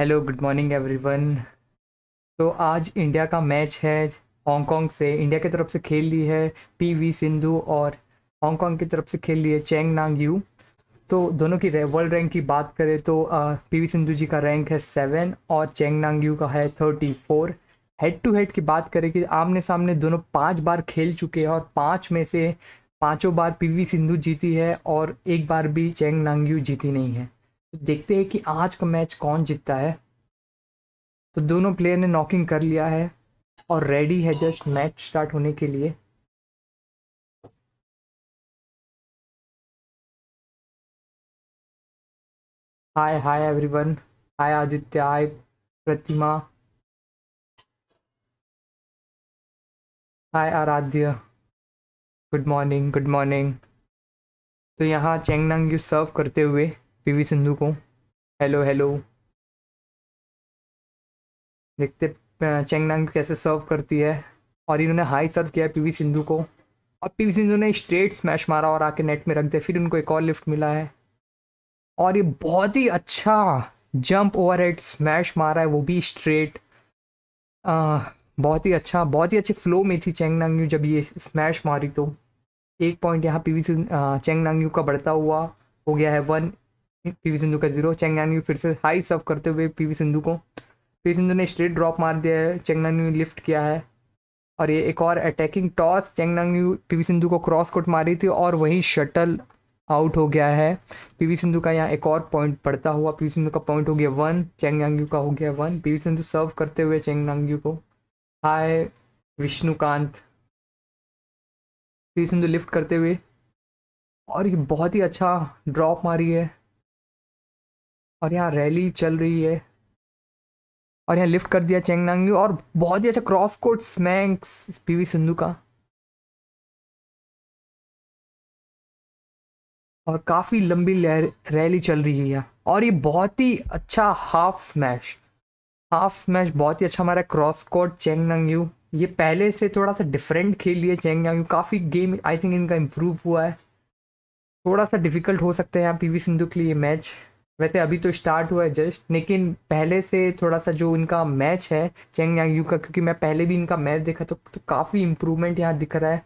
hello good morning everyone तो आज India का मैच है हांगकांग से इंडिया की तरफ से खेल ली है पी वी सिंधु और हांगकांग की तरफ से खेल ली है चेंग नांग यू तो दोनों की वर्ल्ड रैंक की बात करें तो पी वी सिंधु जी का रैंक है सेवन और चेंग नांग यू का है thirty four head to head की बात करें कि आमने सामने दोनों पाँच बार खेल चुके हैं और पाँच में से पाँचों बार पी सिंधु जीती है और एक बार भी चेंग यू जीती नहीं है देखते हैं कि आज का मैच कौन जीतता है तो दोनों प्लेयर ने नॉकिंग कर लिया है और रेडी है जस्ट मैच स्टार्ट होने के लिए हाय हाय एवरीवन हाय आदित्य हाय प्रतिमा हाय आराध्य गुड मॉर्निंग गुड मॉर्निंग तो यहाँ चेंगनांग यू सर्व करते हुए पीवी सिंधु को हेलो हेलो देखते चेंगनांग कैसे सर्व करती है और इन्होंने हाई सर्व किया पीवी सिंधु को और पीवी सिंधु ने स्ट्रेट स्मैश मारा और आके नेट में रख दिया फिर उनको एक और लिफ्ट मिला है और ये बहुत ही अच्छा जंप ओवर हेड स्मैश मारा है वो भी स्ट्रेट बहुत ही अच्छा बहुत ही अच्छे फ्लो में थी चेंग नांगयू जब ये स्मैश मारी तो एक पॉइंट यहाँ पी वी चेंग नांगयू का बढ़ता हुआ हो गया है वन पीवी सिंधु का जीरो यू फिर से हाई सर्व करते हुए पीवी सिंधु को पीवी सिंधु ने स्ट्रेट ड्रॉप मार दिया है यू लिफ्ट किया है और ये एक और attacking toss Cheung Ngan Yi PV Sindhu को क्रॉस कोट मारी थी और वहीं शटल आउट हो गया है पीवी सिंधु का यहाँ एक और पॉइंट पड़ता हुआ पीवी सिंधु का पॉइंट हो गया वन चेंगनांग्यू का हो गया वन पीवी सिंधु सर्व करते हुए चेंगनांग्यू को हाय विष्णुकांत पीवी सिंधु लिफ्ट करते हुए और ये बहुत ही अच्छा ड्रॉप मारी है और यहाँ रैली चल रही है और यहाँ लिफ्ट कर दिया चेंगनांग और बहुत ही अच्छा क्रॉस कोर्ट पी पीवी सिंधु का और काफ़ी लंबी रैली चल रही है यहाँ और ये बहुत ही अच्छा हाफ स्मैश हाफ स्मैश बहुत ही अच्छा हमारा क्रॉस कोर्ट चेंगनांग यू ये पहले से थोड़ा सा डिफरेंट खेल लिए चेंगनांग यू काफ़ी गेम आई थिंक इनका इम्प्रूव हुआ है थोड़ा सा डिफिकल्ट हो सकता है यहाँ वी सिंधु के लिए मैच वैसे अभी तो स्टार्ट हुआ है जस्ट लेकिन पहले से थोड़ा सा जो इनका मैच है चेंग यांग यू का क्योंकि मैं पहले भी इनका मैच देखा तो, तो काफ़ी इम्प्रूवमेंट यहाँ दिख रहा है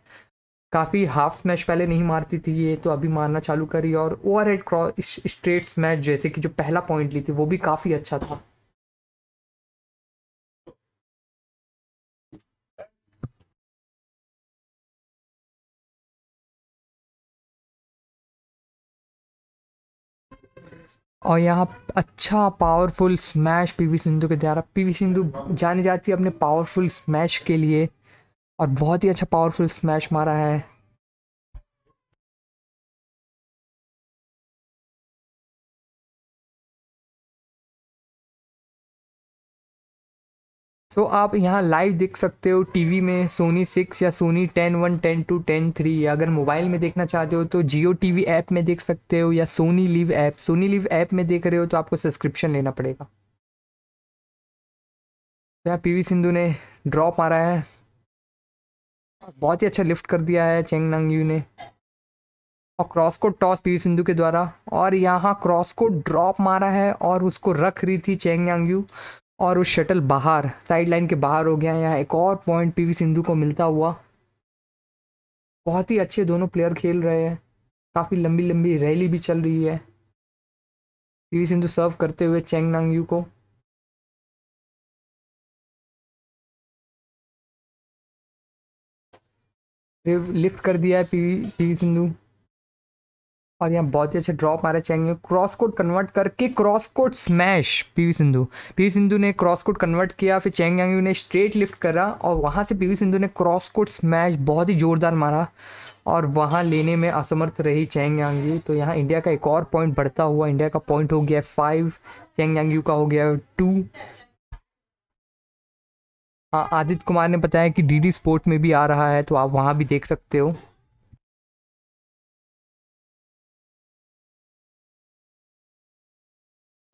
काफ़ी हाफ स्मैश पहले नहीं मारती थी ये तो अभी मारना चालू करी और overhead cross straight smash जैसे कि जो पहला पॉइंट ली थी वो भी काफ़ी अच्छा था और यहाँ अच्छा पावरफुल स्मैश पीवी सिंधु के द्वारा पीवी सिंधु जानी जाती है अपने पावरफुल स्मैश के लिए और बहुत ही अच्छा पावरफुल स्मैश मारा है सो so, आप यहाँ लाइव देख सकते हो टीवी में सोनी सिक्स या Sony ten one ten two ten three या अगर मोबाइल में देखना चाहते हो तो जियो टीवी ऐप में देख सकते हो या Sony LIV app Sony LIV app में देख रहे हो तो आपको सब्सक्रिप्शन लेना पड़ेगा तो यहाँ पी पीवी सिंधु ने ड्रॉप मारा है बहुत ही अच्छा लिफ्ट कर दिया है चेंग नंग यू ने और क्रॉस को टॉस पीवी सिंधु के द्वारा और यहाँ क्रॉस को ड्रॉप मारा है और उसको रख रही थी चेंग यांग यू और वो शटल बाहर साइड लाइन के बाहर हो गया यहाँ एक और पॉइंट पीवी सिंधु को मिलता हुआ बहुत ही अच्छे दोनों प्लेयर खेल रहे हैं काफ़ी लंबी लंबी रैली भी चल रही है पीवी सिंधु सर्व करते हुए चेंग यू को लिफ्ट कर दिया है पीवी पीवी सिंधु और यहाँ बहुत ही अच्छे ड्रॉप मारे चाहेंगे क्रॉस कोड कन्वर्ट करके cross court smash PV Sindhu PV Sindhu ने क्रॉस कोड कन्वर्ट किया फिर चैंग यांग ने स्ट्रेट लिफ्ट करा और वहाँ से पीवी सिंधु ने क्रॉस कोड स्मैश बहुत ही जोरदार मारा और वहाँ लेने में असमर्थ रही चैंग यांग तो यहाँ इंडिया का एक और पॉइंट बढ़ता हुआ इंडिया का पॉइंट हो गया फाइव चैंग यांग का हो गया टू हाँ आदित्य कुमार ने बताया कि डीडी स्पोर्ट में भी आ रहा है तो आप वहाँ भी देख सकते हो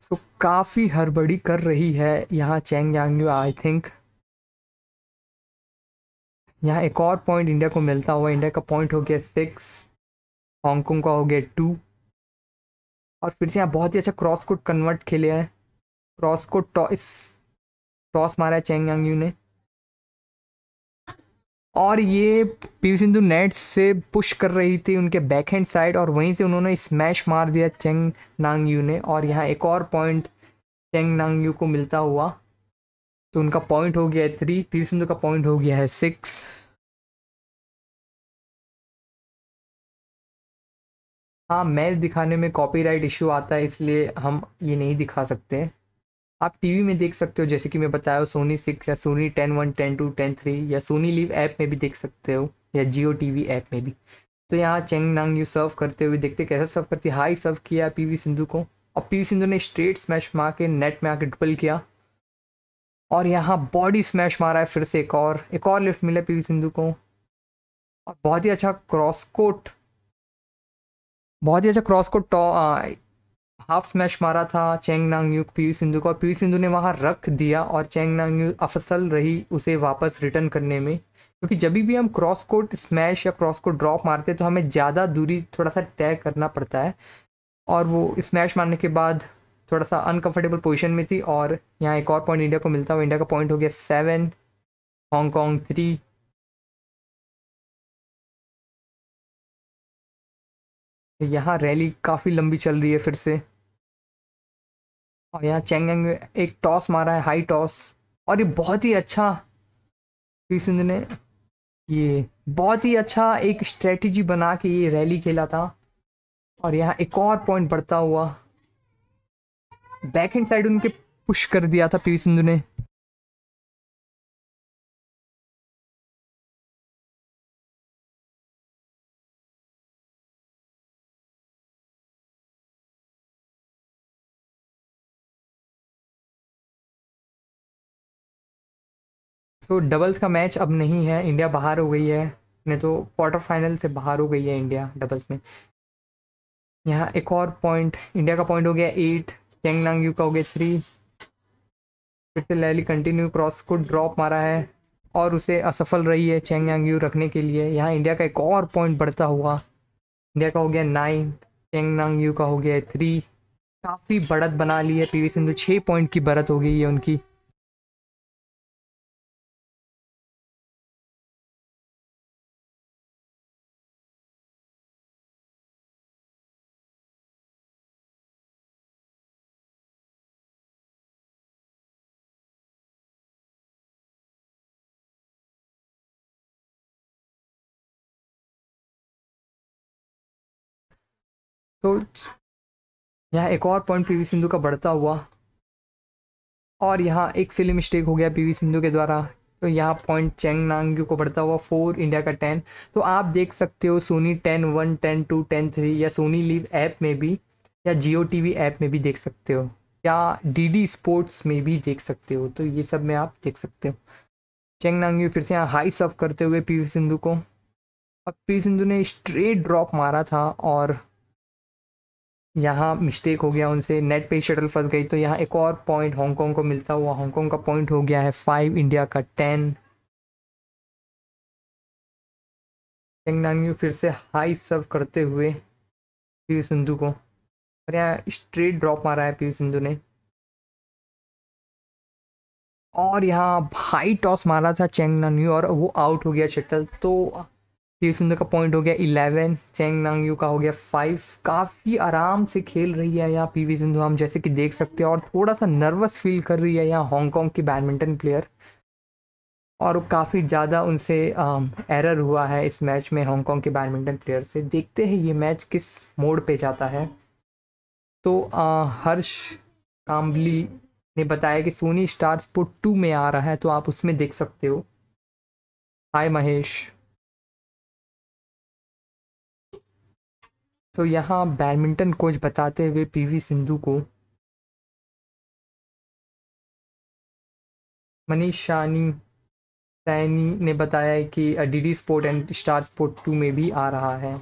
तो काफ़ी हड़बड़ी कर रही है यहाँ चेंग यांग आई थिंक यहाँ एक और पॉइंट इंडिया को मिलता हुआ इंडिया का पॉइंट हो गया सिक्स हांगकॉन्ग का हो गया टू और फिर से यहाँ बहुत ही अच्छा क्रॉस कोट कन्वर्ट खेले है क्रॉस कोट टॉस टॉस मारा है चेंग यांग ने और ये पी वी सिंधु नेट से पुश कर रही थी उनके बैक हैंड साइड और वहीं से उन्होंने स्मैश मार दिया चेंग नांग यू ने और यहाँ एक और पॉइंट चेंग नांग यू को मिलता हुआ तो उनका पॉइंट हो गया है थ्री पी वी सिंधु का पॉइंट हो गया है सिक्स हाँ मैच दिखाने में कॉपीराइट इशू आता है इसलिए हम ये नहीं दिखा सकते हैं आप टीवी में देख सकते हो जैसे कि मैं बताया सोनी सिक्स या Sony ten one ten two ten three या सोनी लिव ऐप में भी देख सकते हो या जियो टीवी ऐप में भी तो यहाँ चेंग नांग यू सर्व करते हुए देखते कैसा सर्व करती हाई सर्व किया वी सिंधु को और वी सिंधु ने स्ट्रेट स्मैश मार के नेट में आके ट्रिपल किया और यहाँ बॉडी स्मैश मारा है फिर से एक और एक और लिफ्ट मिला वी सिंधु को और बहुत ही अच्छा क्रॉस कोट बहुत ही अच्छा क्रॉस कोट हाफ स्मैश मारा था चेंग नांग यूक पी सिंधु को पी सिंधु ने वहाँ रख दिया और चेंग नांग यू अफसल रही उसे वापस रिटर्न करने में क्योंकि जब भी हम क्रॉस कोट स्मैश या क्रॉस कोट ड्रॉप मारते हैं तो हमें ज़्यादा दूरी थोड़ा सा तय करना पड़ता है और वो स्मैश मारने के बाद थोड़ा सा अनकंफर्टेबल पोजिशन में थी और यहाँ एक और पॉइंट इंडिया को मिलता हुआ इंडिया का पॉइंट हो गया सेवन हांगकॉन्ग थ्री यहाँ रैली काफ़ी लंबी चल रही है फिर से और यहाँ चेंगेंग एक टॉस मारा है हाई टॉस और ये बहुत ही अच्छा पी सिंध ने ये बहुत ही अच्छा एक स्ट्रेटजी बना के ये रैली खेला था और यहाँ एक और पॉइंट बढ़ता हुआ बैक हैंड साइड उनके पुश कर दिया था पी वी सिंधु ने सो डबल्स का मैच अब नहीं है इंडिया बाहर हो गई है नहीं तो क्वार्टर फाइनल से बाहर हो गई है इंडिया डबल्स में यहाँ एक और पॉइंट इंडिया का पॉइंट हो गया एट चेंग नांग यू का हो गया थ्री फिर से लैली कंटिन्यू क्रॉस को ड्रॉप मारा है और उसे असफल रही है चेंग नांग यू रखने के लिए यहाँ इंडिया का एक और पॉइंट बढ़ता हुआ इंडिया का हो गया नाइन चेंग नांग यू का हो गया थ्री काफ़ी बढ़त बना ली है पी सिंधु छः पॉइंट की बढ़त हो गई है उनकी तो यहाँ एक और पॉइंट पीवी सिंधु का बढ़ता हुआ और यहाँ एक सिली मिस्टेक हो गया पीवी सिंधु के द्वारा तो यहाँ पॉइंट चेंग नांग्यू को बढ़ता हुआ फोर इंडिया का टेन तो आप देख सकते हो Sony ten one ten two ten three या सोनी लीव ऐप में भी या जियो टी ऐप में भी देख सकते हो या डी स्पोर्ट्स में भी देख सकते हो तो ये सब में आप देख सकते हो चेंग नांग्यू फिर से यहाँ हाई सब करते हुए पी सिंधु को अब पी सिंधु ने स्ट्रेट ड्रॉप मारा था और यहाँ मिस्टेक हो गया उनसे नेट पे शटल फंस गई तो यहाँ एक और पॉइंट हांगकॉन्ग को मिलता हुआ हांगकॉन्ग का पॉइंट हो गया है फाइव इंडिया का टेन टेंगनानू फिर से हाई सर्व करते हुए पी सिंधु को और यहाँ स्ट्रेट ड्रॉप मारा है पी सिंधु ने और यहाँ हाई टॉस मारा था चेंगनान्यू और वो आउट हो गया शटल तो पी सुंदर का पॉइंट हो गया इलेवन चेंग नांग यू का हो गया फाइव काफ़ी आराम से खेल रही है यहाँ पीवी सिंधु हम जैसे कि देख सकते हैं और थोड़ा सा नर्वस फील कर रही है यहाँ हांगकॉन्ग की बैडमिंटन प्लेयर और काफ़ी ज़्यादा उनसे एरर um, हुआ है इस मैच में हांगकॉन्ग के बैडमिंटन प्लेयर से देखते हैं ये मैच किस मोड पर जाता है तो आ, uh, हर्ष काम्बली ने बताया कि सोनी स्टार स्पोर्ट टू में आ रहा है तो आप उसमें देख सकते हो हाय महेश तो यहाँ बैडमिंटन कोच बताते हुए पीवी सिंधु को मनीष शानी सैनी ने बताया कि D sport and Star Sport two में भी आ रहा है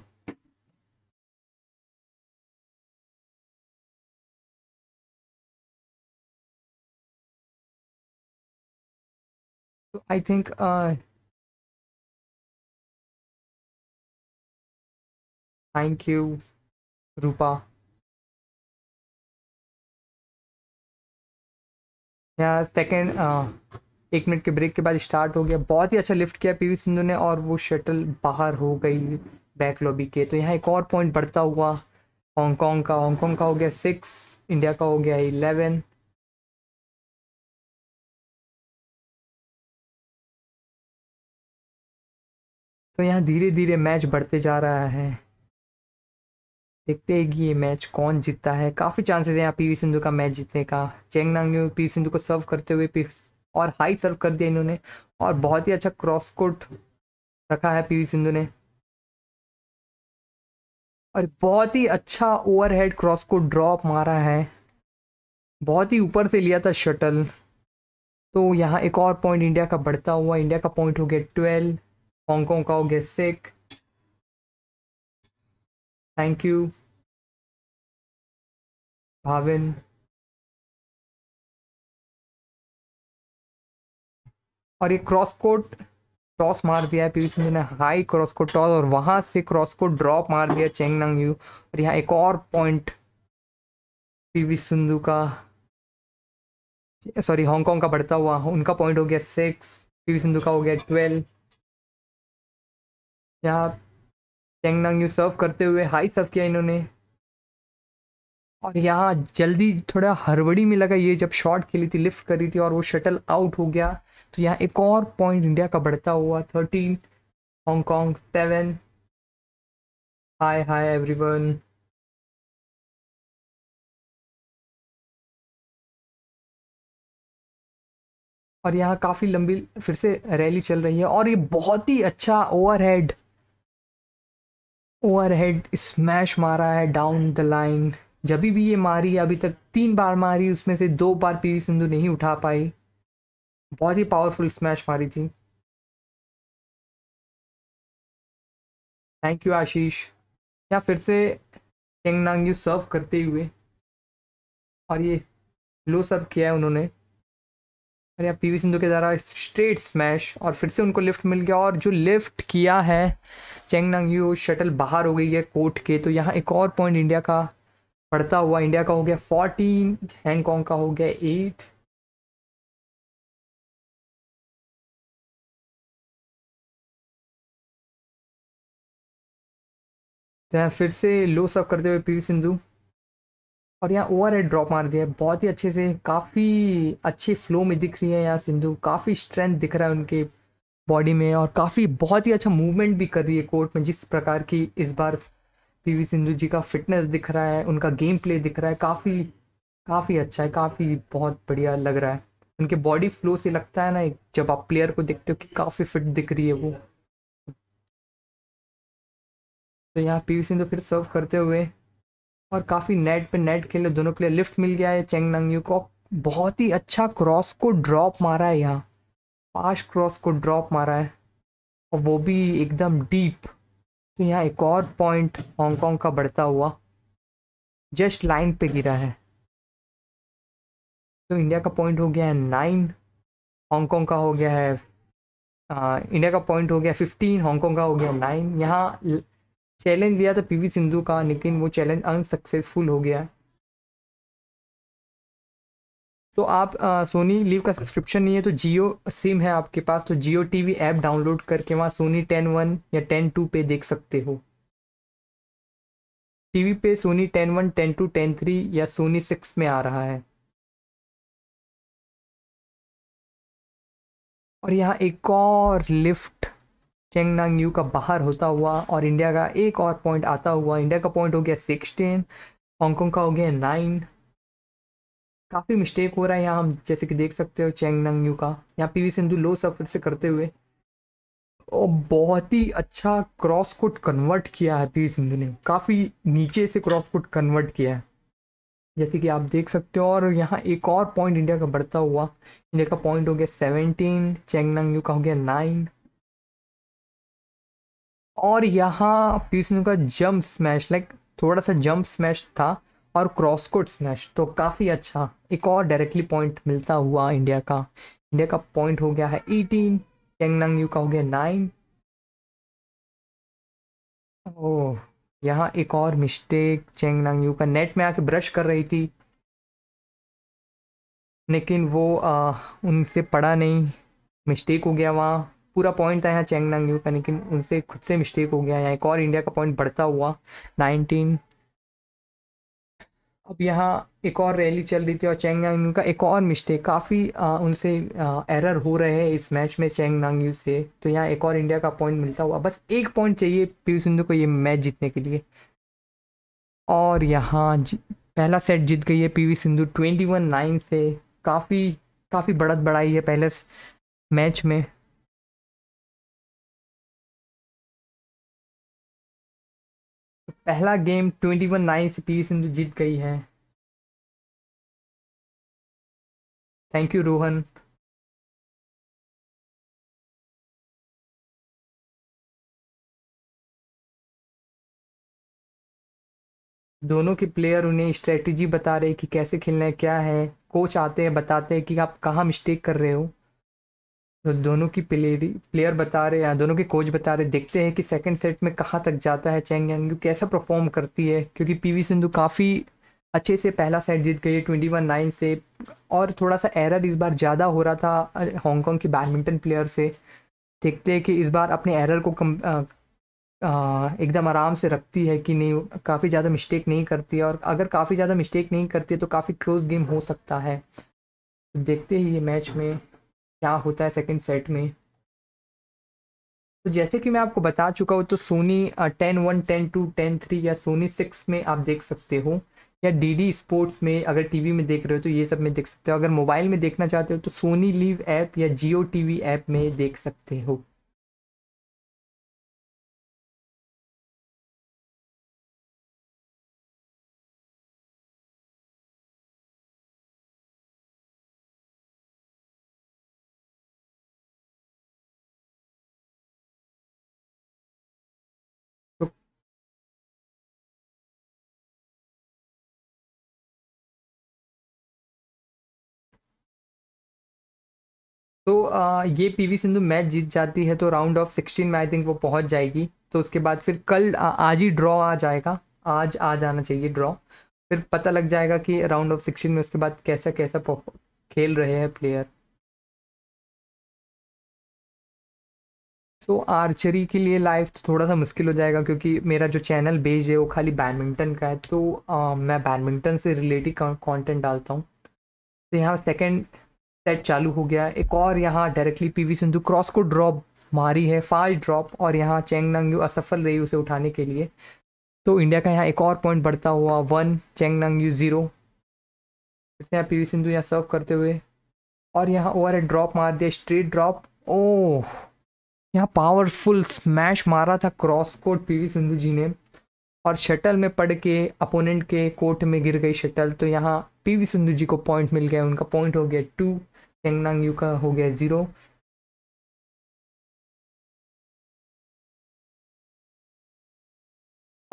तो I think thank you Rupa यहाँ सेकेंड एक मिनट के ब्रेक के बाद स्टार्ट हो गया बहुत ही अच्छा लिफ्ट किया पीवी सिंधु ने और वो शटल बाहर हो गई बैक लॉबी के तो यहाँ एक और पॉइंट बढ़ता हुआ हांगकॉन्ग का हांगकॉन्ग का हो गया सिक्स इंडिया का हो गया इलेवन तो यहाँ धीरे धीरे मैच बढ़ते जा रहा है देखते हैं कि ये मैच कौन जीतता है काफ़ी चांसेस हैं यहाँ पी सिंधु का मैच जीतने का चेंग नांग पी सिंधु को सर्व करते हुए पी और हाई सर्व कर दिया इन्होंने और बहुत ही अच्छा क्रॉस कोट रखा है पी सिंधु ने और बहुत ही अच्छा ओवरहेड क्रॉस को ड्रॉप मारा है बहुत ही ऊपर से लिया था शटल तो यहाँ एक और पॉइंट इंडिया का बढ़ता हुआ इंडिया का पॉइंट हो गया ट्वेल्व हांगकॉन्ग का हो गया सिक्स थैंक यू भाविन और ये क्रॉस कोट टॉस मार दिया है पीवी सिंधु ने हाई क्रॉस कोट टॉस और वहां से क्रॉस कोट ड्रॉप मार दिया चेंग नंग यू और यहाँ एक और पॉइंट पीवी सिंधु का सॉरी हांगकांग का बढ़ता हुआ उनका पॉइंट हो गया सिक्स पीवी सिंधु का हो गया ट्वेल्व यहाँ चेंगनांग यू सर्व करते हुए हाई सर्व किया इन्होंने और यहाँ जल्दी थोड़ा हरवड़ी में लगा ये जब शॉट खेली थी लिफ्ट करी थी और वो शटल आउट हो गया तो यहाँ एक और पॉइंट इंडिया का बढ़ता हुआ thirteen Hong Kong seven hi hi everyone और यहाँ काफ़ी लंबी फिर से रैली चल रही है और ये बहुत ही अच्छा ओवरहेड ओवरहेड स्मैश मारा है डाउन द लाइन जब भी ये मारी अभी तक तीन बार मारी उसमें से दो बार पीवी सिंधु नहीं उठा पाई बहुत ही पावरफुल स्मैश मारी थी थैंक यू आशीष या फिर से चेंगनांग यू सर्व करते हुए और ये लो सब किया है उन्होंने अरे यार पीवी सिंधु के द्वारा स्ट्रेट स्मैश और फिर से उनको लिफ्ट मिल गया और जो लिफ्ट किया है चेंग नंग यू शटल बाहर हो गई है कोर्ट के तो यहाँ एक और पॉइंट इंडिया का पड़ता हुआ इंडिया का हो गया फोर्टीन हैंगकॉन्ग का हो गया एट तो यहाँ फिर से लो सब करते हुए पीवी सिंधु और यहाँ ओवर हेड ड्रॉप मार दिया है बहुत ही अच्छे से काफ़ी अच्छे फ्लो में दिख रही है यहाँ सिंधु काफ़ी स्ट्रेंथ दिख रहा है उनके बॉडी में और काफ़ी बहुत ही अच्छा मूवमेंट भी कर रही है कोर्ट में जिस प्रकार की इस बार पी सिंधु जी का फिटनेस दिख रहा है उनका गेम प्ले दिख रहा है काफ़ी काफ़ी अच्छा है काफ़ी बहुत बढ़िया लग रहा है उनके बॉडी फ्लो से लगता है ना जब आप प्लेयर को देखते हो कि काफ़ी फिट दिख रही है वो तो यहाँ वी सिंधु फिर सर्व करते हुए और काफ़ी नेट पे नेट खेले दोनों प्लेयर लिफ्ट मिल गया है चेंग नंग यू को बहुत ही अच्छा क्रॉस को ड्रॉप मारा है यहाँ पाश क्रॉस को ड्रॉप मारा है और वो भी एकदम डीप तो यहाँ एक और पॉइंट हांगकॉन्ग का बढ़ता हुआ जस्ट लाइन पे गिरा है तो इंडिया का पॉइंट हो गया है नाइन हांगकॉन्ग का हो गया है आ, इंडिया का पॉइंट हो गया फिफ्टीन हांगकॉन्ग का हो गया नाइन यहाँ चैलेंज लिया था पीवी सिंधु का लेकिन वो चैलेंज अनसक्सेसफुल हो गया है तो आप आ, सोनी लीव का सब्सक्रिप्शन नहीं है तो जियो सिम है आपके पास तो जियो टीवी ऐप डाउनलोड करके वहाँ सोनी टेन वन या टेन टू पे देख सकते हो टीवी पे Sony ten one ten two ten three या सोनी सिक्स में आ रहा है और यहाँ एक और लिफ्ट चेंग नांग यू का बाहर होता हुआ और इंडिया का एक और पॉइंट आता हुआ इंडिया का पॉइंट हो गया सिक्सटीन हांगकॉन्ग का हो गया नाइन काफ़ी मिस्टेक हो रहा है यहाँ हम जैसे कि देख सकते हो चेंग नांग यू का यहाँ पी सिंधु लो सफर से करते हुए और बहुत ही अच्छा क्रॉस कोट कन्वर्ट किया है पी सिंधु ने काफ़ी नीचे से क्रॉस कोट कन्वर्ट किया है जैसे कि आप देख सकते हो और यहाँ एक और पॉइंट इंडिया का बढ़ता हुआ इंडिया का पॉइंट हो गया सेवनटीन चेंगनांग यू का हो गया नाइन और यहाँ पीसनू का जंप स्मैश लाइक थोड़ा सा जंप स्मैश था और क्रॉस कोट स्मैश तो काफ़ी अच्छा एक और डायरेक्टली पॉइंट मिलता हुआ इंडिया का इंडिया का पॉइंट हो गया है एटीन चेंगनंग यू का हो गया नाइन ओह यहाँ एक और मिस्टेक चेंगनंग यू का नेट में आके ब्रश कर रही थी लेकिन वो आ, उनसे पड़ा नहीं मिस्टेक हो गया वहाँ पूरा पॉइंट था यहाँ चेंग नांग का लेकिन उनसे खुद से मिस्टेक हो गया यहाँ एक और इंडिया का पॉइंट बढ़ता हुआ नाइनटीन अब यहाँ एक और रैली चल रही थी और चेंग नांग का एक और मिस्टेक काफ़ी उनसे एरर हो रहे हैं इस मैच में चेंग नांग से तो यहाँ एक और इंडिया का पॉइंट मिलता हुआ बस एक पॉइंट चाहिए पी सिंधु को ये मैच जीतने के लिए और यहाँ पहला सेट जीत गई है PV Sindhu twenty one nine से काफ़ी काफ़ी बढ़त बढ़ाई है पहले मैच में पहला गेम ट्वेंटी वन नाइन से पी सिंधु जीत गई है थैंक यू रोहन दोनों के प्लेयर उन्हें स्ट्रेटजी बता रहे कि कैसे खेलना है क्या है कोच आते हैं बताते हैं कि आप कहाँ मिस्टेक कर रहे हो तो दोनों की प्लेरी प्लेयर बता रहे हैं दोनों के कोच बता रहे देखते हैं कि सेकंड सेट में कहाँ तक जाता है चेंग यू कैसा परफॉर्म करती है क्योंकि पीवी सिंधु काफ़ी अच्छे से पहला सेट जीत गई है ट्वेंटी वन नाइन से और थोड़ा सा एरर इस बार ज़्यादा हो रहा था हांगकॉन्ग की बैडमिंटन प्लेयर से देखते हैं कि इस बार अपने एरर को कम एकदम आराम से रखती है कि नहीं काफ़ी ज़्यादा मिस्टेक नहीं करती और अगर काफ़ी ज़्यादा मिस्टेक नहीं करती तो काफ़ी क्लोज गेम हो सकता है देखते ही ये मैच में क्या होता है सेकंड सेट में तो जैसे कि मैं आपको बता चुका हूँ तो Sony ten one ten two ten three या सोनी सिक्स में आप देख सकते हो या डी डी स्पोर्ट्स में अगर टीवी में देख रहे हो तो ये सब में देख सकते हो अगर मोबाइल में देखना चाहते हो तो सोनी लीव ऐप या जियो टीवी ऐप में देख सकते हो आ, ये पीवी सिंधु मैच जीत जाती है तो राउंड ऑफ सिक्सटीन में आई थिंक वो पहुंच जाएगी तो उसके बाद फिर कल आ, आज ही ड्रॉ आ जाएगा आज आ जाना चाहिए ड्रॉ फिर पता लग जाएगा कि राउंड ऑफ सिक्सटीन में उसके बाद कैसा कैसा खेल रहे हैं प्लेयर सो so, आर्चरी के लिए लाइफ तो थोड़ा सा मुश्किल हो जाएगा क्योंकि मेरा जो चैनल बेज है वो खाली बैडमिंटन का है तो आ, मैं बैडमिंटन से रिलेटेड कंटेंट डालता हूँ तो यहाँ सेकंड सेट चालू हो गया एक और यहाँ डायरेक्टली पीवी सिंधु क्रॉस को ड्रॉप मारी है फास्ट ड्रॉप और यहाँ चेंग यू असफल रही उसे उठाने के लिए तो इंडिया का यहाँ एक और पॉइंट बढ़ता हुआ वन चेंग यू ज़ीरो फिर से यहाँ पी सिंधु यहाँ सर्व करते हुए और यहाँ ओवर ड्रॉप मार दिया स्ट्रीट ड्रॉप ओह यहाँ पावरफुल स्मैश मारा था क्रॉस कोर्ट पीवी सिंधु जी ने और शटल में पड़ के अपोनेंट के कोर्ट में गिर गई शटल तो यहाँ पीवी सिंधु जी को पॉइंट मिल गया उनका पॉइंट हो गया टू चेंगनांग यू का हो गया ज़ीरो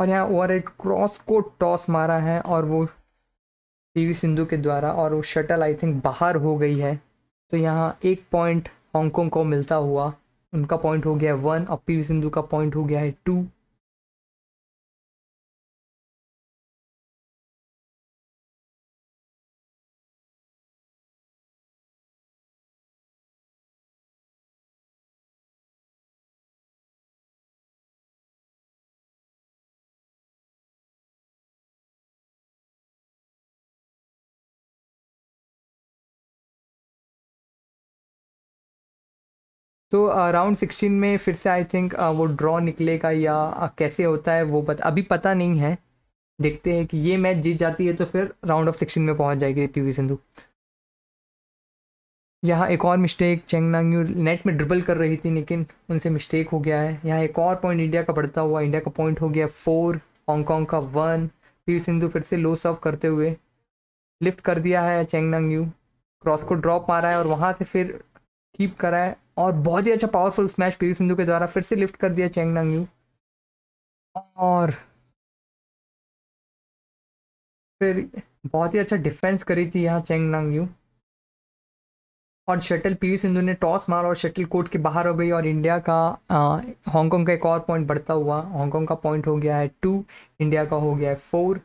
और यहाँ ओवर एड क्रॉस को टॉस मारा है और वो पीवी सिंधु के द्वारा और वो शटल आई थिंक बाहर हो गई है तो यहाँ एक पॉइंट हांगकॉन्ग को मिलता हुआ उनका पॉइंट हो गया वन और पीवी सिंधु का पॉइंट हो गया है टू तो राउंड uh, सिक्सटीन में फिर से आई थिंक uh, वो ड्रॉ निकलेगा या uh, कैसे होता है वो बत, अभी पता नहीं है देखते हैं कि ये मैच जीत जाती है तो फिर राउंड ऑफ सिक्सटीन में पहुंच जाएगी पी वी सिंधु यहाँ एक और मिस्टेक चेंग यू नेट में ड्रिबल कर रही थी लेकिन उनसे मिस्टेक हो गया है यहाँ एक और पॉइंट इंडिया का बढ़ता हुआ इंडिया का पॉइंट हो गया फोर हांगकॉन्ग का वन पी सिंधु फिर से लो सर्व करते हुए लिफ्ट कर दिया है चेंग यू क्रॉस को ड्रॉप मारा है और वहाँ से फिर कीप करा है और बहुत ही अच्छा पावरफुल स्मैश पी सिंधु के द्वारा फिर से लिफ्ट कर दिया चेंग नंग यू और फिर बहुत ही अच्छा डिफेंस करी थी यहाँ चेंग नंग यू और शटल पी सिंधु ने टॉस मारा और शटल कोर्ट के बाहर हो गई और इंडिया का हांगकॉन्ग का एक और पॉइंट बढ़ता हुआ हांगकॉन्ग का पॉइंट हो गया है टू इंडिया का हो गया है फोर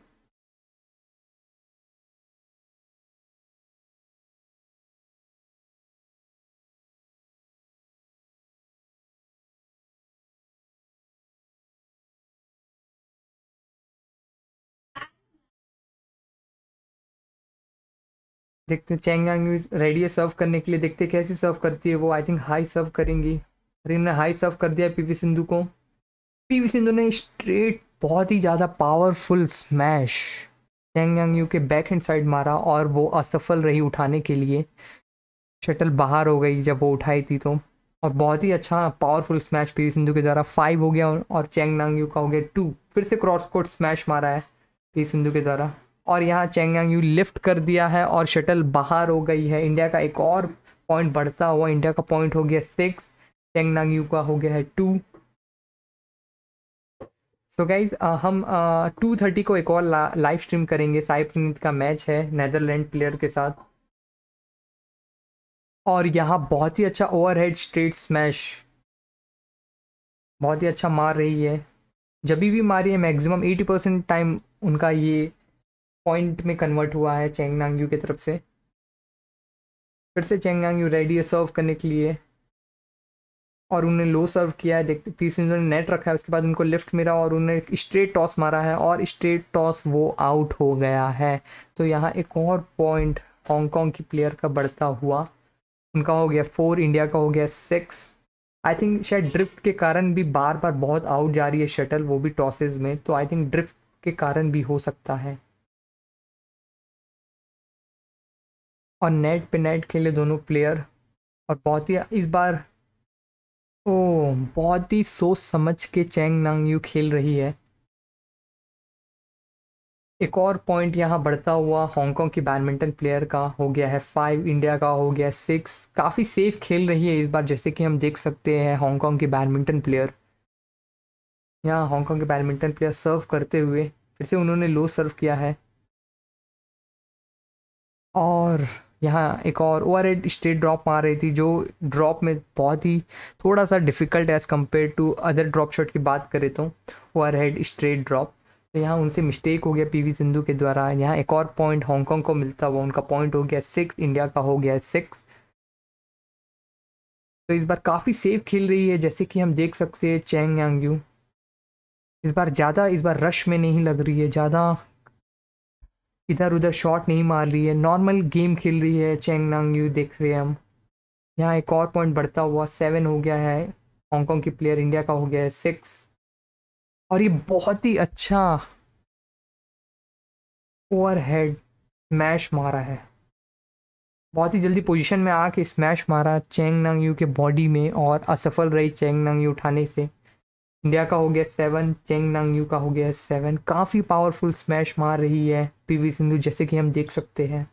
देखते हैं चेंग रेडी है सर्व करने के लिए देखते हैं कैसे सर्व करती है वो आई थिंक हाई सर्व करेंगी अरे इन्होंने हाई सर्व कर दिया पीवी सिंधु को पीवी सिंधु ने स्ट्रेट बहुत ही ज़्यादा पावरफुल स्मैश चेंग यू के बैक हैंड साइड मारा और वो असफल रही उठाने के लिए शटल बाहर हो गई जब वो उठाई थी तो और बहुत ही अच्छा पावरफुल स्मैश वी सिंधु के द्वारा फाइव हो गया और चेंग नांग यू का हो गया टू फिर से क्रॉस कोर्ट स्मैश मारा है वी सिंधु के द्वारा और यहाँ चेंगयांग यू लिफ्ट कर दिया है और शटल बाहर हो गई है इंडिया का एक और पॉइंट बढ़ता हुआ इंडिया का पॉइंट हो गया सिक्स चेंगनांग यू का हो गया है टू सो so गाइज हम टू थर्टी को एक और ला, लाइव स्ट्रीम करेंगे साई प्रणीत का मैच है नैदरलैंड प्लेयर के साथ और यहाँ बहुत ही अच्छा ओवरहेड स्ट्रेट स्मैश बहुत ही अच्छा मार रही है जब भी मारी है मैक्सिमम एटी परसेंट टाइम उनका ये पॉइंट में कन्वर्ट हुआ है चेंग यू की तरफ से फिर से चेंग यू रेडी है सर्व करने के लिए और उन्हें लो सर्व किया है देखते तीसरे उन्होंने नेट रखा है उसके बाद उनको लेफ्ट मिला और उन्हें स्ट्रेट टॉस मारा है और स्ट्रेट टॉस वो आउट हो गया है तो यहाँ एक और पॉइंट हांगकॉन्ग की प्लेयर का बढ़ता हुआ उनका हो गया फोर इंडिया का हो गया सिक्स आई थिंक शायद ड्रिफ्ट के कारण भी बार बार बहुत आउट जा रही है शटल वो भी टॉसेज में तो आई थिंक ड्रिफ्ट के कारण भी हो सकता है और नेट पे नेट खेले दोनों प्लेयर और बहुत ही इस बार ओ तो बहुत ही सोच समझ के चैंग नांग यू खेल रही है एक और पॉइंट यहाँ बढ़ता हुआ हांगकांग की बैडमिंटन प्लेयर का हो गया है फाइव इंडिया का हो गया है सिक्स काफ़ी सेफ खेल रही है इस बार जैसे कि हम देख सकते हैं हांगकांग की बैडमिंटन प्लेयर यहाँ हांगकांग के बैडमिंटन प्लेयर सर्व करते हुए फिर से उन्होंने लो सर्व किया है और यहाँ एक और ओ हेड स्टेट ड्रॉप मार रही थी जो ड्रॉप में बहुत ही थोड़ा सा difficult as compare to other drop shot की बात करें तो ओ हेड स्ट्रेट ड्रॉप तो यहाँ उनसे मिस्टेक हो गया पीवी सिंधु के द्वारा यहाँ एक और पॉइंट हांगकॉन्ग को मिलता हुआ उनका पॉइंट हो गया सिक्स इंडिया का हो गया सिक्स तो इस बार काफ़ी सेफ खेल रही है जैसे कि हम देख सकते हैं चैंग यांग यू इस बार ज़्यादा इस बार रश में नहीं लग रही है ज़्यादा इधर उधर शॉट नहीं मार रही है नॉर्मल गेम खेल रही है चेंग नांग यू देख रहे हैं हम यहाँ एक और पॉइंट बढ़ता हुआ सेवन हो गया है हांगकॉन्ग की प्लेयर इंडिया का हो गया है सिक्स और ये बहुत ही अच्छा ओवर हेड स्मैश मारा है बहुत ही जल्दी पोजीशन में आके स्मैश मारा चेंग नांग यू के बॉडी में और असफल रही चेंग नांग यू उठाने से इंडिया का हो गया सेवन चेंग नांग यू का हो गया सेवन काफ़ी पावरफुल स्मैश मार रही है पीवी सिंधु जैसे कि हम देख सकते हैं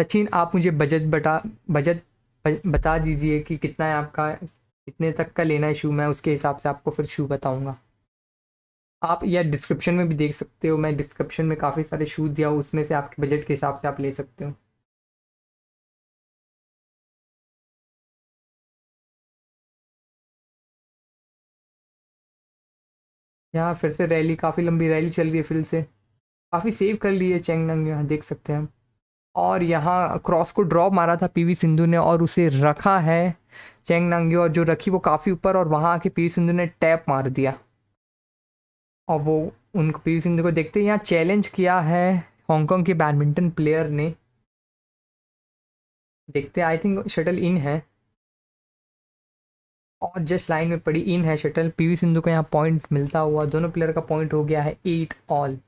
सचिन आप मुझे बजट बता बजट बता दीजिए कि कितना है आपका कितने तक का लेना है शू मैं उसके हिसाब से आपको फिर शू बताऊंगा आप या डिस्क्रिप्शन में भी देख सकते हो मैं डिस्क्रिप्शन में काफ़ी सारे शूज़ दिया उसमें से आपके बजट के हिसाब से आप ले सकते हो यहाँ फिर से रैली काफ़ी लंबी रैली चल रही है फिर से काफ़ी सेव कर ली है चेंगनंग यहाँ देख सकते हैं हम और यहाँ क्रॉस को ड्रॉप मारा था पीवी सिंधु ने और उसे रखा है चेंग नंग और जो रखी वो काफ़ी ऊपर और वहाँ आके पीवी सिंधु ने टैप मार दिया और वो उन पीवी सिंधु को देखते यहाँ चैलेंज किया है हांगकॉन्ग के बैडमिंटन प्लेयर ने देखते आई थिंक शटल इन है और जस्ट लाइन में पड़ी इन है शटल पीवी सिंधु को यहाँ पॉइंट मिलता हुआ दोनों प्लेयर का पॉइंट हो गया है एट ऑल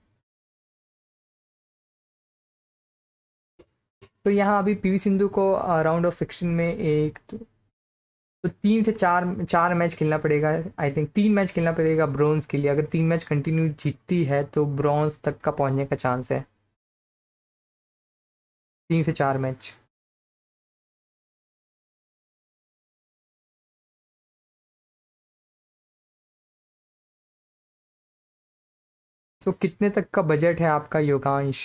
तो यहाँ अभी पीवी सिंधु को राउंड ऑफ सिक्सटीन में एक तो, तो तीन से चार चार मैच खेलना पड़ेगा आई थिंक तीन मैच खेलना पड़ेगा ब्रॉन्ज के लिए अगर तीन मैच कंटिन्यू जीतती है तो ब्रॉन्ज तक का पहुंचने का चांस है तीन से चार मैच सो so, कितने तक का बजट है आपका योगांश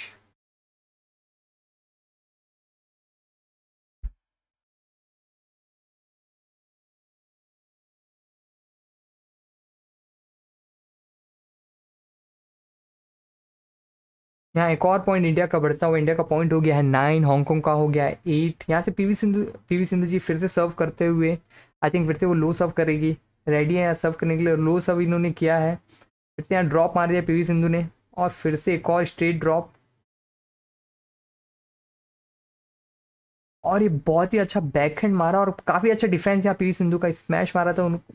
यहाँ एक और पॉइंट इंडिया का बढ़ता हुआ इंडिया का पॉइंट हो गया है नाइन हांगकॉन्ग का हो गया है एट यहाँ से पीवी सिंधु पीवी सिंधु जी फिर से सर्व करते हुए आई थिंक फिर से वो लो सर्व करेगी रेडी है सर्व करने के लिए लो सर्व इन्होंने किया है फिर से यहाँ ड्रॉप मार दिया पीवी सिंधु ने और फिर से एक और स्ट्रेट ड्रॉप और ये बहुत ही अच्छा बैकहैंड मारा और काफ़ी अच्छा डिफेंस यहाँ पीवी सिंधु का स्मैश मारा था उनको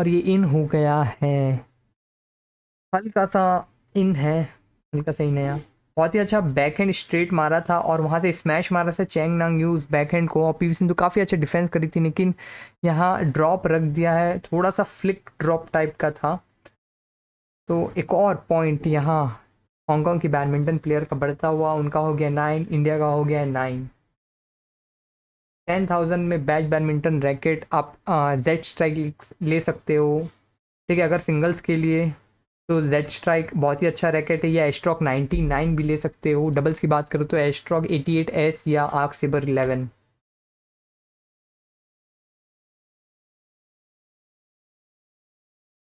और ये इन हो गया है हल्का सा इन है हल्का सा इन है यहाँ बहुत ही अच्छा बैकहैंड स्ट्रेट मारा था और वहाँ से स्मैश मारा था चैंग नांग यू उस को और पीवी सिंधु काफ़ी अच्छा डिफेंस करी थी लेकिन यहाँ ड्रॉप रख दिया है थोड़ा सा फ्लिक ड्रॉप टाइप का था तो एक और पॉइंट यहाँ हांगकॉन्ग की बैडमिंटन प्लेयर का बढ़ता हुआ उनका हो गया नाइन इंडिया का हो गया नाइन टेन थाउजेंड में बैच बैडमिंटन रैकेट आप जेड स्ट्राइक ले सकते हो ठीक है अगर सिंगल्स के लिए तो जेड स्ट्राइक बहुत ही अच्छा रैकेट है या एस्ट्रॉक नाइन्टी नाइन भी ले सकते हो डबल्स की बात करो तो एस्ट्रॉक एटी एट एस या आर्क सेबर इलेवन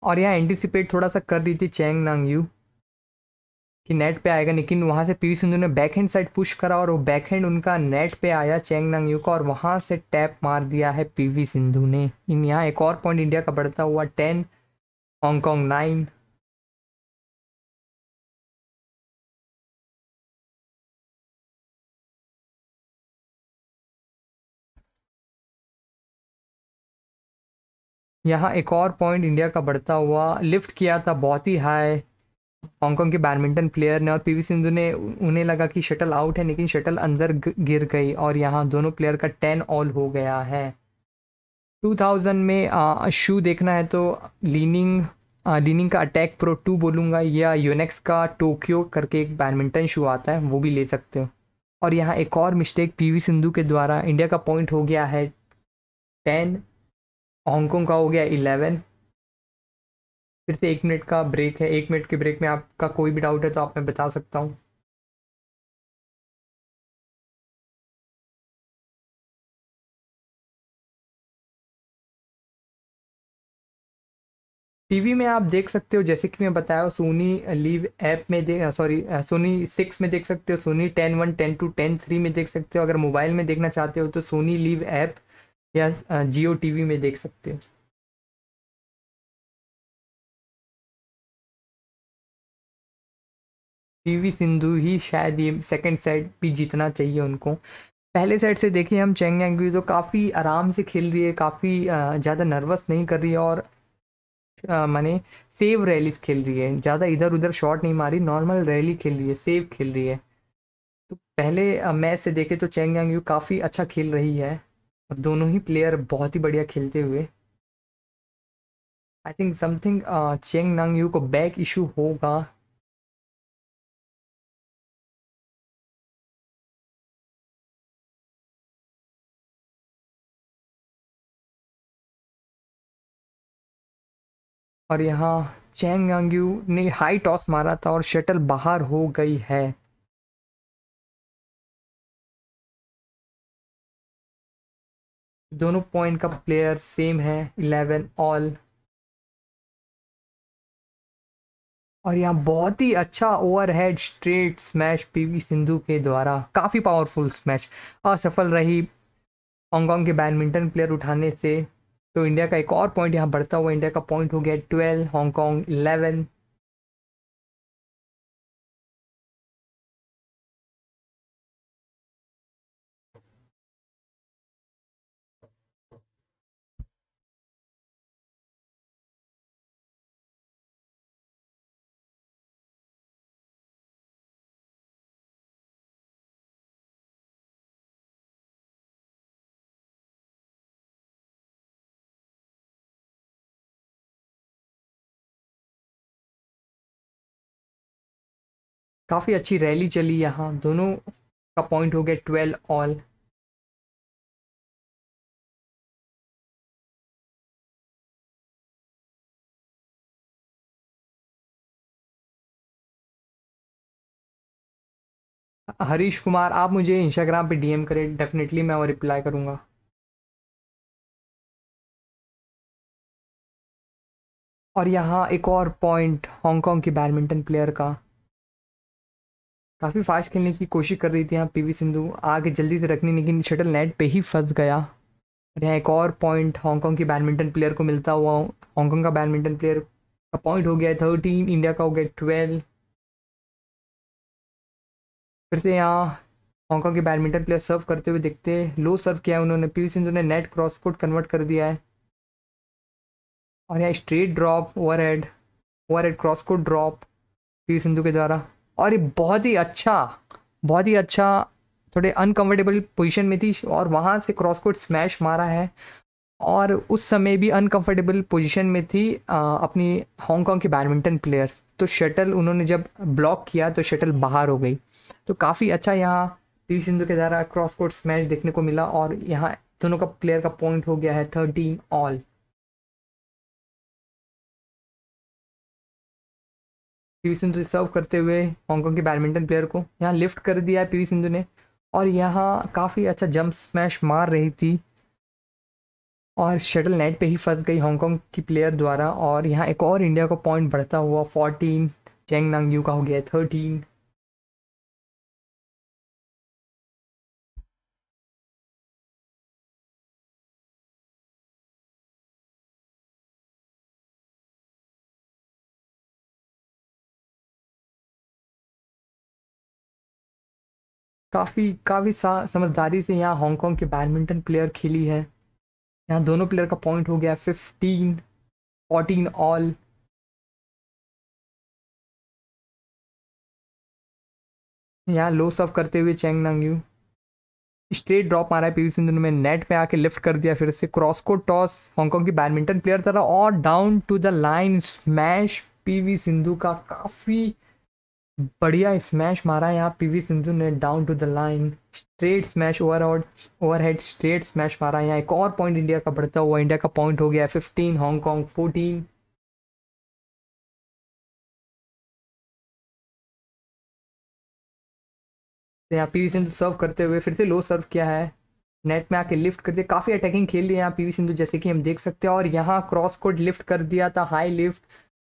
और यहाँ एंटिसिपेट थोड़ा सा कर रही थी चैंग नांग यू कि नेट पे आएगा लेकिन वहाँ से पीवी सिंधु ने बैक हैंड साइड पुश करा और वो बैक हैंड उनका नेट पे आया चैंग नांग यू का और वहाँ से टैप मार दिया है पीवी सिंधु ने इन यहाँ एक और पॉइंट इंडिया का बढ़ता हुआ टेन हांगकॉन्ग नाइन यहाँ एक और पॉइंट इंडिया का बढ़ता हुआ लिफ्ट किया था बहुत ही हाई हांगकॉन्ग के बैडमिंटन प्लेयर ने और पीवी सिंधु ने उन्हें लगा कि शटल आउट है लेकिन शटल अंदर गिर गई और यहाँ दोनों प्लेयर का टेन ऑल हो गया है 2000 में आ, शू देखना है तो लीनिंग आ, लीनिंग का अटैक प्रो टू बोलूँगा या यूनेक्स का टोक्यो करके एक बैडमिंटन शू आता है वो भी ले सकते हो और यहाँ एक और मिस्टेक पीवी सिंधु के द्वारा इंडिया का पॉइंट हो गया है टेन हांगकॉन्ग का हो गया इलेवन फिर से एक मिनट का ब्रेक है एक मिनट के ब्रेक में आपका कोई भी डाउट है तो आप मैं बता सकता हूँ टीवी में आप देख सकते हो जैसे कि मैं बताया सोनी लीव ऐप में देख सॉरी सोनी सिक्स में देख सकते हो Sony ten one ten two ten three में देख सकते हो अगर मोबाइल में देखना चाहते हो तो सोनी लीव ऐप या जियो टीवी में देख सकते हो पीवी सिंधु ही शायद ये सेकंड सेट भी जीतना चाहिए उनको पहले सेट से देखिए हम चेंग एंग तो काफ़ी आराम से खेल रही है काफ़ी ज़्यादा नर्वस नहीं कर रही है और मैंने सेव रैलीस खेल रही है ज़्यादा इधर उधर शॉट नहीं मारी नॉर्मल रैली खेल रही है सेव खेल रही है तो पहले मैच से देखे तो चेंग एंग काफ़ी अच्छा खेल रही है और दोनों ही प्लेयर बहुत ही बढ़िया खेलते हुए I think something Cheung Ngan Yi को बैक इशू होगा और यहाँ चेंग यू ने हाई टॉस मारा था और शटल बाहर हो गई है दोनों पॉइंट का प्लेयर सेम है इलेवन ऑल और यहाँ बहुत ही अच्छा overhead straight smash PV Sindhu के द्वारा काफ़ी पावरफुल स्मैश असफल रही हांगकॉन्ग के बैडमिंटन प्लेयर उठाने से तो इंडिया का एक और पॉइंट यहाँ बढ़ता हुआ इंडिया का पॉइंट हो गया ट्वेल्व हांगकॉन्ग इलेवन काफ़ी अच्छी रैली चली यहाँ दोनों का पॉइंट हो गया ट्वेल्व ऑल हरीश कुमार आप मुझे इंस्टाग्राम पे डीएम करें डेफिनेटली मैं वो रिप्लाई करूँगा और यहाँ एक और पॉइंट हांगकांग की बैडमिंटन प्लेयर का काफ़ी फास्ट खेलने की कोशिश कर रही थी यहाँ पीवी सिंधु आगे जल्दी से रखनी लेकिन शटल नेट पे ही फंस गया और यहाँ एक और पॉइंट हांगकॉन्ग की बैडमिंटन प्लेयर को मिलता हुआ हांगकॉन्ग का बैडमिंटन प्लेयर का पॉइंट हो गया है थर्टीन इंडिया का हो गया ट्वेल्व फिर से यहाँ हांगकॉन्ग के बैडमिंटन प्लेयर सर्व करते हुए देखते लो सर्व किया उन्होंने पी सिंधु ने नेट क्रॉस कोट कन्वर्ट कर दिया है और यहाँ straight drop overhead overhead cross court drop P Sindhu के द्वारा और ये बहुत ही अच्छा बहुत ही अच्छा थोड़े अनकंफर्टेबल पोजीशन में थी और वहाँ से क्रॉस कोर्ट स्मैश मारा है और उस समय भी अनकंफर्टेबल पोजीशन में थी आ, अपनी हांगकांग की बैडमिंटन प्लेयर तो शटल उन्होंने जब ब्लॉक किया तो शटल बाहर हो गई तो काफ़ी अच्छा यहाँ पी सिंधु के द्वारा क्रॉस कोर्ट स्मैश देखने को मिला और यहाँ दोनों का प्लेयर का पॉइंट हो गया है thirteen all P V Sindhu serve करते हुए हांगकॉन्ग के बैडमिंटन प्लेयर को यहाँ लिफ्ट कर दिया है पीवी सिंधु ने और यहाँ काफ़ी अच्छा जंप स्मैश मार रही थी और शटल नेट पे ही फंस गई हांगकॉन्ग की प्लेयर द्वारा और यहाँ एक और इंडिया का पॉइंट बढ़ता हुआ 14 चेंग नांग यू का हो गया थर्टीन काफ़ी काफ़ी समझदारी से यहाँ हांगकॉन्ग के बैडमिंटन प्लेयर खेली है यहाँ दोनों प्लेयर का पॉइंट हो गया फिफ्टीन फोर्टीन ऑल यहाँ लो सर्व करते हुए चेंग यू स्ट्रेट ड्रॉप मारा है पी सिंधु ने नेट पे आके लिफ्ट कर दिया फिर से क्रॉस को टॉस हांगकॉन्ग की बैडमिंटन प्लेयर तरह और down to the line smash PV Sindhu का काफ़ी बढ़िया स्मैश मारा है यहाँ पीवी सिंधु ने down to the line straight smash overhead straight smash मारा यहाँ एक और पॉइंट इंडिया का बढ़ता हुआ इंडिया का पॉइंट हो गया फिफ्टीन हांगकॉन्ग फोर्टीन यहाँ पीवी सिंधु सर्व करते हुए फिर से लो सर्व किया है नेट में आके लिफ्ट कर दिया काफ़ी अटैकिंग खेल रही है यहाँ पीवी सिंधु जैसे कि हम देख सकते हैं और यहाँ क्रॉस कोड लिफ्ट कर दिया था हाई लिफ्ट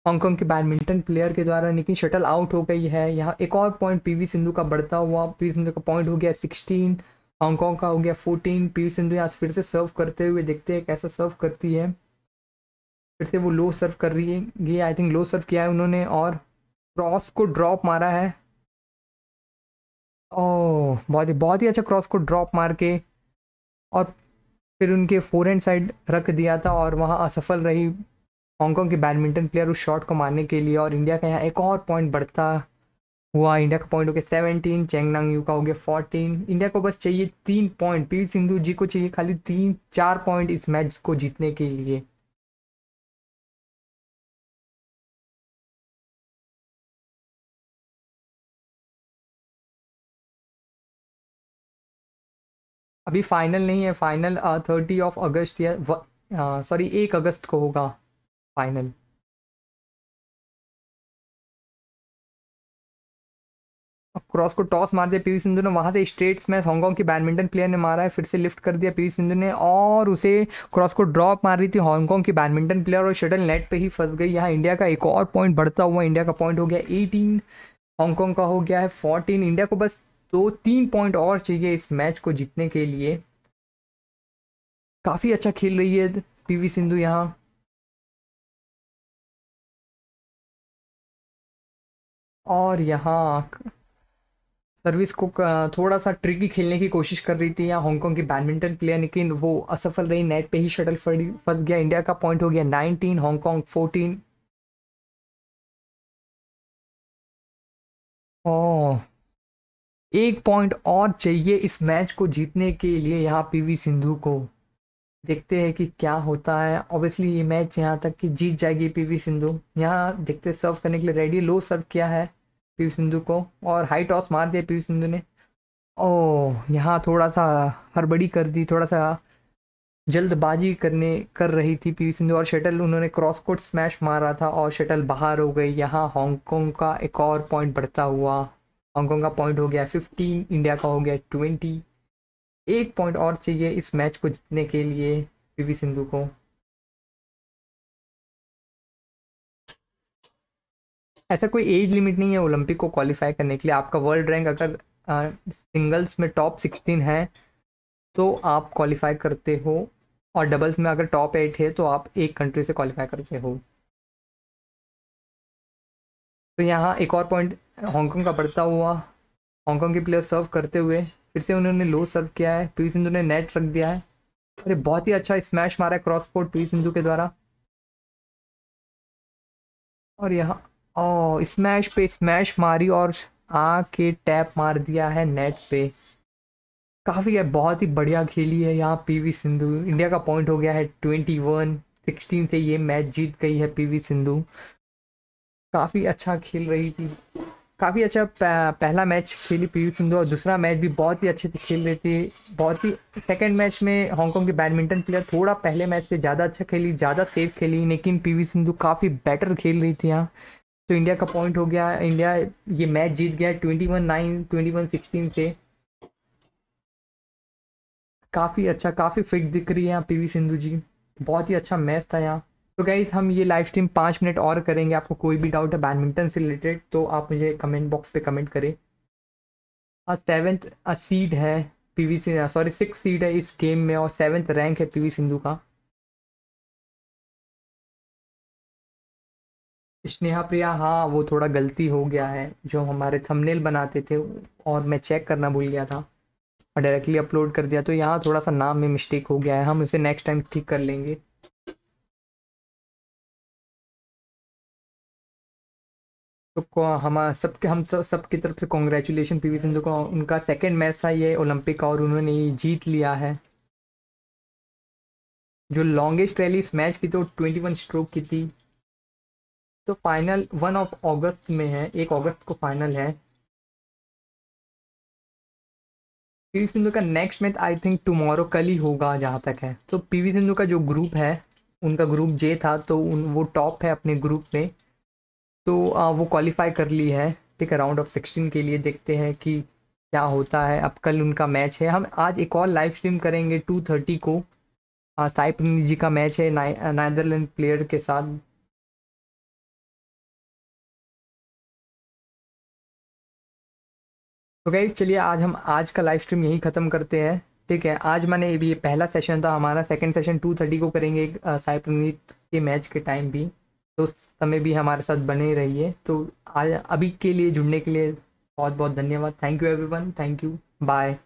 हांगकांग के बैडमिंटन प्लेयर के द्वारा लेकिन शटल आउट हो गई है यहाँ एक और पॉइंट पीवी सिंधु का बढ़ता हुआ पीवी सिंधु का पॉइंट हो गया सिक्सटीन हांगकांग का हो गया फोर्टीन पीवी सिंधु यहाँ फिर से सर्व करते हुए देखते हैं कैसा सर्व करती है फिर से वो लो सर्व कर रही है ये आई थिंक लो सर्व किया है उन्होंने और क्रॉस को ड्रॉप मारा है ओह बहुत ही बहुत ही अच्छा क्रॉस को ड्रॉप मार के और फिर उनके फोर एंड साइड रख दिया था और वहाँ असफल रही हांगकॉन्ग के बैडमिंटन प्लेयर उस शॉट को मारने के लिए और इंडिया का यहाँ एक और पॉइंट बढ़ता हुआ इंडिया का पॉइंट हो गया सेवनटीन चेंगनांग यू का हो गया फोर्टीन इंडिया को बस चाहिए तीन पॉइंट पी सिंधु जी को चाहिए खाली तीन चार पॉइंट इस मैच को जीतने के लिए अभी फाइनल नहीं है फाइनल थर्टी ऑफ अगस्त या सॉरी uh, एक अगस्त को होगा final क्रॉस को टॉस मार दिया पीवी सिंधु ने वहाँ से स्ट्रेट में हांगकॉन्ग की बैडमिंटन प्लेयर ने मारा है फिर से लिफ्ट कर दिया पीवी सिंधु ने और उसे क्रॉस को ड्रॉप मार रही थी हांगकॉन्ग की बैडमिंटन प्लेयर और शटल नेट पे ही फंस गई यहाँ इंडिया का एक और पॉइंट बढ़ता हुआ इंडिया का पॉइंट हो गया एटीन हांगकॉन्ग का हो गया है फोर्टीन इंडिया को बस दो तीन पॉइंट और चाहिए इस मैच को जीतने के लिए काफ़ी अच्छा खेल रही है पी सिंधु यहाँ और यहाँ सर्विस को थोड़ा सा ट्रिकी खेलने की कोशिश कर रही थी यहाँ हांगकॉन्ग की बैडमिंटन प्लेयर लेकिन वो असफल रही नेट पे ही शटल फंस गया इंडिया का पॉइंट हो गया 19 हांगकॉन्ग 14 ओ एक पॉइंट और चाहिए इस मैच को जीतने के लिए यहाँ पीवी सिंधु को देखते हैं कि क्या होता है ऑब्वियसली ये मैच यहाँ तक कि जीत जाएगी पीवी सिंधु यहाँ देखते सर्व करने के लिए रेडी लो सर्व किया है पीवी सिंधु को और हाई टॉस मार दिया पीवी सिंधु ने ओ यहाँ थोड़ा सा हड़बड़ी कर दी थोड़ा सा जल्दबाजी करने कर रही थी पीवी सिंधु और शटल उन्होंने क्रॉस कोट स्मैश मारा था और शटल बाहर हो गई यहाँ हॉन्गकॉन्ग का एक और पॉइंट बढ़ता हुआ हॉन्गकॉन्ग का पॉइंट हो गया फिफ्टीन इंडिया का हो गया ट्वेंटी एक पॉइंट और चाहिए इस मैच को जीतने के लिए पीवी सिंधु को ऐसा कोई एज लिमिट नहीं है ओलंपिक को क्वालिफाई करने के लिए आपका वर्ल्ड रैंक अगर आ, सिंगल्स में टॉप सिक्सटीन है तो आप क्वालिफाई करते हो और डबल्स में अगर टॉप एट है तो आप एक कंट्री से क्वालिफाई करते हो तो यहाँ एक और पॉइंट हांगकॉन्ग का बढ़ता हुआ हांगकॉन्ग के प्लेयर सर्व करते हुए फिर से उन्होंने लो सर्व किया है पी सिंधु ने नेट रख दिया है अरे बहुत ही अच्छा स्मैश मारा है क्रॉस कोर्ट पी सिंधु के द्वारा और यहाँ ओ स्मैश पे स्मैश मारी और आके टैप मार दिया है नेट पे काफ़ी है बहुत ही बढ़िया खेली है यहाँ पीवी सिंधु इंडिया का पॉइंट हो गया है ट्वेंटी वन सिक्सटीन से ये मैच जीत गई है पीवी सिंधु काफ़ी अच्छा खेल रही थी काफ़ी अच्छा पहला मैच खेली पी सिंधु और दूसरा मैच भी बहुत ही अच्छे से खेल रही थी बहुत ही सेकेंड मैच में हांगकॉन्ग के बैडमिंटन प्लेयर थोड़ा पहले मैच से ज़्यादा अच्छा खेली ज़्यादा सेफ खेली लेकिन पी सिंधु काफ़ी बेटर खेल रही थी यहाँ तो इंडिया का पॉइंट हो गया इंडिया ये मैच जीत गया twenty one nine twenty one sixteen से काफ़ी अच्छा काफ़ी फिट दिख रही है यहाँ पी सिंधु जी बहुत ही अच्छा मैच था यहाँ तो गाइज हम ये लाइव स्ट्रीम पाँच मिनट और करेंगे आपको कोई भी डाउट है बैडमिंटन से रिलेटेड तो आप मुझे कमेंट बॉक्स पे कमेंट करें सेवन्थ सीड है P V V sorry six seed है इस गेम में और सेवन्थ रैंक है पीवी सिंधु का स्नेहा प्रिया हाँ वो थोड़ा गलती हो गया है जो हमारे थंबनेल बनाते थे और मैं चेक करना भूल गया था और डायरेक्टली अपलोड कर दिया तो यहाँ थोड़ा सा नाम में मिस्टेक हो गया है हम उसे नेक्स्ट टाइम ठीक कर लेंगे को हम सबके हम सब सबकी तरफ से कॉन्ग्रेचुलेशन पी वी सिंधु को उनका सेकेंड मैच था ये ओलंपिक और उन्होंने ये जीत लिया है जो लॉन्गेस्ट रैली इस मैच की तो 21 स्ट्रोक की थी तो फाइनल वन ऑफ अगस्त में है एक अगस्त को फाइनल है पीवी सिंधु का next match I think tomorrow कल ही होगा जहाँ तक है तो पी सिंधु का जो ग्रुप है उनका ग्रुप जे था तो उन वो टॉप है अपने ग्रुप में तो आ, वो क्वालिफाई कर ली है ठीक है राउंड ऑफ सिक्सटीन के लिए देखते हैं कि क्या होता है अब कल उनका मैच है हम आज एक और लाइव स्ट्रीम करेंगे टू थर्टी को साई प्रणीत जी का मैच है नैदरलैंड प्लेयर के साथ तो गई चलिए आज हम आज का लाइव स्ट्रीम यहीं ख़त्म करते हैं ठीक है आज मैंने ये पहला सेशन था हमारा सेकंड सेशन टू थर्टी को करेंगे साई प्रणीत के मैच के टाइम भी तो उस समय भी हमारे साथ बने रहिए तो आज अभी के लिए जुड़ने के लिए बहुत बहुत धन्यवाद thank you everyone thank you bye